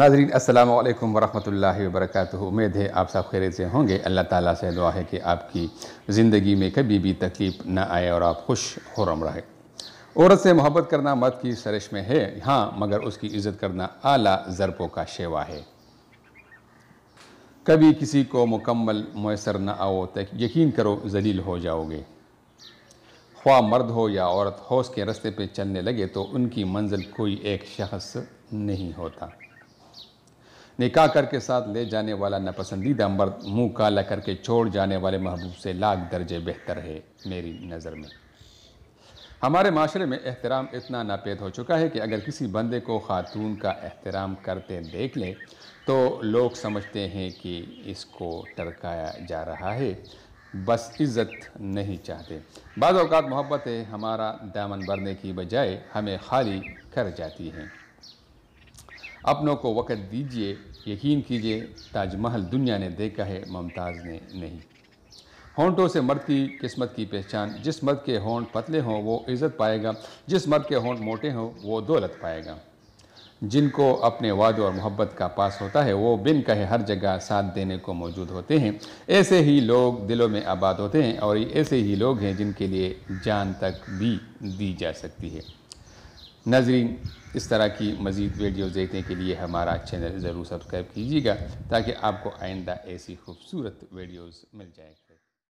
नाजरीन असल वालेकुम वरहमतुल्लाहि उम्मीद है आप सब खैर से होंगे अल्लाह ताला से दुआ है कि आपकी ज़िंदगी में कभी भी तकलीफ़ ना आए और आप खुश खुरम रहे औरत से मोहब्बत करना मर्द की सरश में है हाँ मगर उसकी इज़्ज़त करना आला ज़रपों का शेवा है कभी किसी को मुकम्मल मैसर न आओ तक यकीन करो जलील हो जाओगे ख्वा मर्द हो या औरत होश के रस्ते पर चलने लगे तो उनकी मंजिल कोई एक शख्स नहीं होता निकाह करके साथ ले जाने वाला नापसंदीदा मर्द मुंह काला करके छोड़ जाने वाले महबूब से लाख दर्जे बेहतर है मेरी नज़र में हमारे माशरे में एहतराम इतना नापेद हो चुका है कि अगर किसी बंदे को ख़ातून का एहतराम करते देख लें तो लोग समझते हैं कि इसको टरकाया जा रहा है बस इज़्ज़त नहीं चाहते बाद मोहब्बतें हमारा दामन भरने की बजाय हमें खाली कर जाती हैं अपनों को वक़्त दीजिए यकीन कीजिए ताजमहल दुनिया ने देखा है मुमताज़ ने नहीं होंटों से मर्द की किस्मत की पहचान जिस मर्द के होंट पतले हों वो इज़्ज़त पाएगा जिस मर्द के होंट मोटे हों वो दौलत पाएगा जिनको अपने वादे और मोहब्बत का पास होता है वो बिन कहे हर जगह साथ देने को मौजूद होते हैं ऐसे ही लोग दिलों में आबाद होते हैं और ऐसे ही लोग हैं जिनके लिए जान तक भी दी जा सकती है नाजरीन इस तरह की मज़ीद वीडियो देखने के लिए हमारा चैनल ज़रूर सब्सक्राइब कीजिएगा ताकि आपको आइंदा ऐसी खूबसूरत वीडियोज़ मिल जाएगा